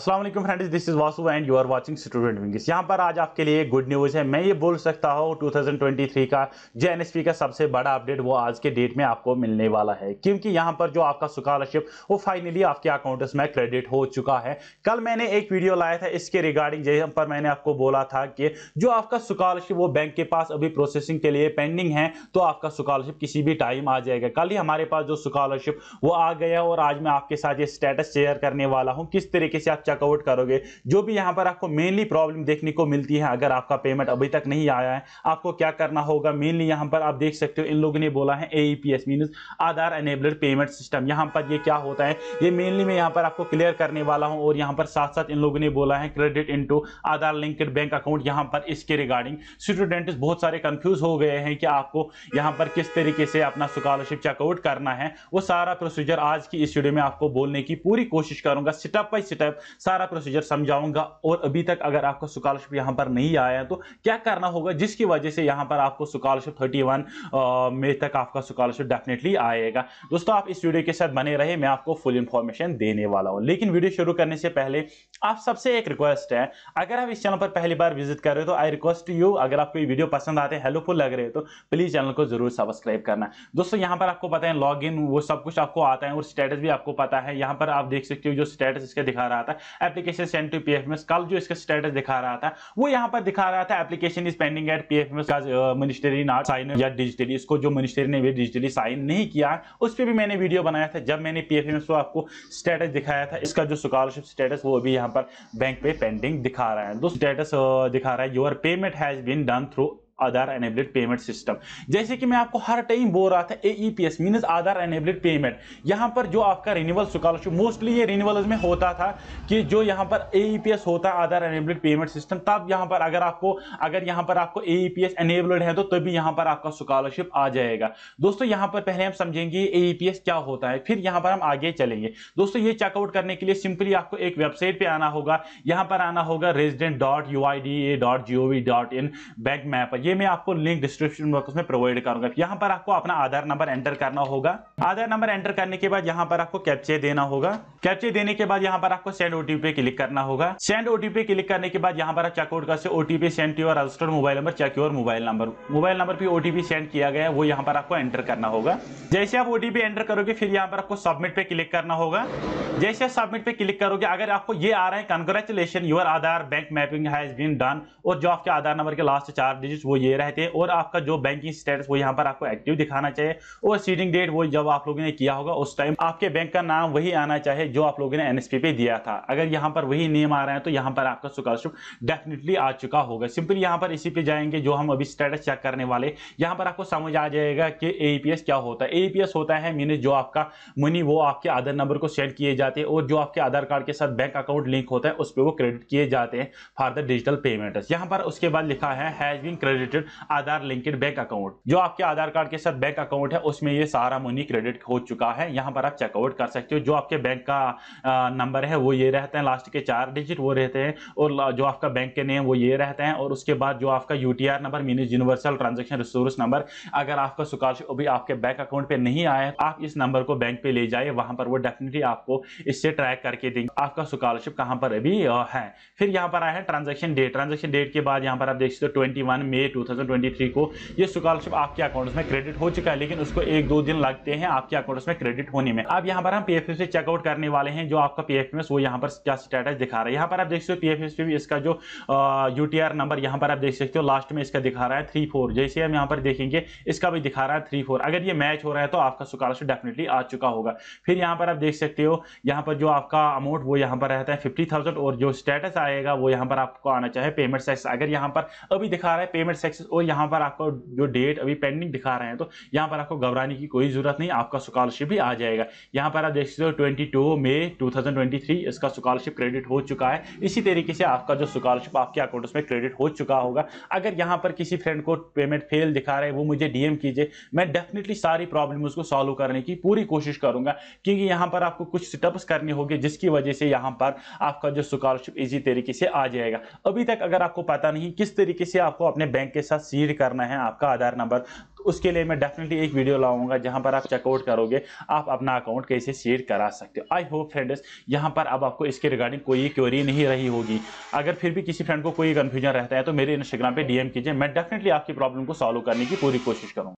Aslam friends this is Vasu and you are watching student wings यहाँ पर आज आपके लिए गुड न्यूज़ है मैं ये बोल सकता हूँ 2023 का जे का सबसे बड़ा अपडेट वो आज के डेट में आपको मिलने वाला है क्योंकि यहाँ पर जो आपका स्कॉलरशिप वो फाइनली आपके अकाउंट्स में क्रेडिट हो चुका है कल मैंने एक वीडियो लाया था इसके रिगार्डिंग जहाँ पर मैंने आपको बोला था कि जो आपका स्कॉलरशिप वो बैंक के पास अभी प्रोसेसिंग के लिए पेंडिंग है तो आपका स्कॉलरशिप किसी भी टाइम आ जाएगा कल ही हमारे पास जो स्कॉलरशिप वो आ गया और आज मैं आपके साथ ये स्टेटस शेयर करने वाला हूँ किस तरीके से आप चेकआउट करोगे जो भी यहाँ पर आपको मेनली प्रॉब्लम देखने को मिलती है अगर आपका पेमेंट अभी तक नहीं आया है आपको क्या करना होगा मेनली यहाँ पर आप देख सकते हो इन लोगों ने बोला है A P e Aadhaar enabled payment system यहाँ पर ये क्या होता है ये मेनली मैं यहाँ पर आपको क्लियर करने वाला हूँ और यहाँ पर साथ साथ इन लोगों ने बोला है credit into Aadhaar linked bank account यहाँ पर इसके रिगार्डिंग स्टूडेंट बहुत सारे कंफ्यूज हो गए हैं कि आपको यहाँ पर किस तरीके से अपना स्कॉलरशिप चेकआउट करना है वो सारा प्रोसीजर आज की इस वीडियो में आपको बोलने की पूरी कोशिश करूंगा स्टेप बाई स्टेप सारा प्रोसीजर समझाऊंगा और अभी तक अगर आपको स्कॉलरशिप यहाँ पर नहीं आया तो क्या करना होगा जिसकी वजह से यहाँ पर आपको स्कॉलरशिप थर्टी वन मई तक आपका स्कॉलरशिप डेफिनेटली आएगा दोस्तों आप इस वीडियो के साथ बने रहे मैं आपको फुल इंफॉर्मेशन देने वाला हूँ लेकिन वीडियो शुरू करने से पहले आप सबसे एक रिक्वेस्ट है अगर आप इस चैनल पर पहली बार विजिट कर रहे हो तो आई रिक्वेस्ट यू अगर आपको ये वीडियो पसंद आते हैं हेल्पफुल लग रहे हो तो प्लीज़ चैनल को जरूर सब्सक्राइब करना दोस्तों यहाँ पर आपको पता है लॉग वो सब कुछ आपको आता है और स्टेटस भी आपको पता है यहाँ पर आप देख सकते हो जो स्टेटस इसका दिखा रहा था एप्लीकेशन सेंड टू पीएफएमएस कल जो इसका स्टेटस दिखा रहा था वो यहाँ पर दिखा रहा था application is pending at PFMS का मिनिस्ट्री नॉट साइन या डिजिटली इसको जो मिनिस्ट्री ने भी डिजिटली साइन नहीं किया उस पर भी मैंने वीडियो बनाया था जब मैंने पीएफएमएस को आपको स्टेटस दिखाया था इसका जो स्कॉलरशिप स्टेटस वो भी यहाँ पर बैंक पे पेंडिंग दिखा रहा है दो तो स्टेटस दिखा रहा है your payment has been done through Aadhaar enabled payment system जैसे कि मैं आपको हर टाइम बोल रहा था A P S Aadhaar enabled payment यहां पर जो आपका रिन्यूअल स्कॉलरशिप मोस्टली ये रिन्यूअल में होता था कि जो यहां पर ए पी एस होता है आधार एनेबल्ड पेमेंट सिस्टम तब यहां पर अगर आपको अगर यहां पर आपको ए पी एनेबल्ड है तो तभी यहां पर आपका स्कॉलरशिप आ जाएगा दोस्तों यहां पर पहले हम समझेंगे ए पी एस क्या होता है फिर यहां पर हम आगे चलेंगे दोस्तों ये चेकआउट करने के लिए सिंपली आपको एक वेबसाइट पर आना होगा यहां पर आना होगा resident dot U I D A dot G O V dot in bank map ये ये मैं आपको लिंक डिस्क्रिप्शन बॉक्स में प्रोवाइड करूंगा यहाँ पर आपको अपना आधार नंबर एंटर करना होगा आधार नंबर एंटर करने के बाद यहाँ पर आपको कैप्चे देना होगा कैप्चे देने के बाद यहाँ पर आपको सेंड ओटीपी क्लिक करना होगा सेंड ओटीपी क्लिक करने के बाद यहाँ पर आप चेकआउट कर सकते OTP send to registered mobile number check your mobile number mobile number पर ओटीपी सेंड किया गया है वो यहाँ पर आपको एंटर करना होगा जैसे आप ओटीपी एंटर करोगे फिर यहाँ पर आपको सबमिट पे क्लिक करना होगा जैसे आप सबमिट पे क्लिक करोगे अगर आपको ये आ रहा है congratulation your Aadhaar bank mapping has been done और जो आपके आधार नंबर के लास्ट चार डिजिट वो ये रहते हैं और आपका जो बैंकिंग स्टेटस वो यहाँ पर आपको एक्टिव दिखाना चाहिए और सीडिंग डेट वो जब आप लोगों ने किया होगा उस टाइम आपके बैंक का नाम वही आना चाहिए जो आप लोगों ने एनएसपी पे दिया था अगर यहाँ पर वही नेम आ रहे हैं तो यहाँ पर आपका स्कॉलरशिप डेफिनेटली आ चुका होगा सिंपली यहाँ पर इसी पे जाएंगे जो हम अभी स्टेटस चेक करने वाले यहाँ पर आपको समझ आ जाएगा कि ए क्या होता है ए होता है मीनस जो आपका मनी वो आपके आधार नंबर को सेंड किए जाते हैं और जो आपके आधार कार्ड के साथ बैंक अकाउंट लिंक होता है उस पर वो क्रेडिट किए जाते हैं फॉर द डिजिटल पेमेंट यहाँ पर उसके बाद लिखा है has been credit related Aadhaar linked bank account जो आपके आधार कार्ड के साथ बैंक अकाउंट है उसमें ये सारा मनी क्रेडिट हो चुका है यहाँ पर आप चेकआउट कर सकते हो जो आपके बैंक का नंबर है वो ये रहते हैं लास्ट के चार डिजिट वो रहते हैं और जो आपका बैंक के नेम वो ये रहते हैं और उसके बाद जो आपका U number means universal transaction resource number अगर आपका स्कॉलरशिप अभी आपके बैंक अकाउंट पर नहीं आया आप इस नंबर को बैंक पर ले जाइए वहाँ पर वो डेफिनेटली आपको इससे ट्रैक करके देंगे आपका स्कॉलरशिप कहाँ पर अभी है फिर यहाँ पर आया है ट्रांजेक्शन डेट ट्रांजेक्शन डेट के बाद यहाँ पर आप देख सकते हो ट्वेंटी मई 2023 को ये स्कॉलरशिप आपके अकाउंट्स में क्रेडिट हो चुका है लेकिन उसको एक दो दिन लगते हैं आपके अकाउंट्स में क्रेडिट होने में अब यहाँ पर हम पी से चेकआउट करने वाले हैं जो आपका पीएफएमएस वो यहाँ पर क्या स्टेटस दिखा रहा है यहाँ पर आप देख सकते हो पीएफएस पे भी इसका जो यू नंबर यहाँ पर आप देख सकते हो लास्ट में इसका दिखा रहा है थ्री फोर जैसे हम यहाँ पर देखेंगे इसका भी दिखा रहा है थ्री फोर अगर ये मैच हो रहा है तो आपका स्कॉलरशिप डेफिनेटली आ चुका होगा फिर यहाँ पर आप देख सकते हो यहाँ पर जो आपका अमाउंट वो यहाँ पर रहता है फिफ्टी और जो स्टेटस आएगा वो यहाँ पर आपको आना चाहिए पेमेंट सेक्स अगर यहाँ पर अभी दिखा रहा है पेमेंट सक्सेस और यहाँ पर आपको जो डेट अभी पेंडिंग दिखा रहे हैं तो यहाँ पर आपको घबराने की कोई ज़रूरत नहीं आपका स्कॉलरशिप भी आ जाएगा यहाँ पर आप देख सकते हो ट्वेंटी मई 2023 इसका स्कॉलरशिप क्रेडिट हो चुका है इसी तरीके से आपका जो स्कॉलरशिप आपके अकाउंट्स में क्रेडिट हो चुका होगा अगर यहाँ पर किसी फ्रेंड को पेमेंट फेल दिखा रहे हैं वो मुझे डीएम कीजिए मैं डेफिनेटली सारी प्रॉब्लम उसको सॉल्व करने की पूरी कोशिश करूंगा क्योंकि यहाँ पर आपको कुछ स्टेप्स करने होंगे जिसकी वजह से यहाँ पर आपका जो स्कॉलरशिप इसी तरीके से आ जाएगा अभी तक अगर आपको पता नहीं किस तरीके से आपको अपने बैंक बैंक के साथ सीड करना है आपका आधार नंबर तो उसके लिए मैं डेफिनेटली एक वीडियो लाऊंगा जहां पर आप चेकआउट करोगे आप अपना अकाउंट कैसे सीड करा सकते हो आई होप फ्रेंड्स यहां पर अब आपको इसके रिगार्डिंग कोई क्वेरी नहीं रही होगी अगर फिर भी किसी फ्रेंड को कोई कन्फ्यूजन रहता है तो मेरे इंस्टाग्राम पर डीएम कीजिए मैं डेफिनेटली आपकी प्रॉब्लम को सॉल्व करने की पूरी कोशिश करूँगा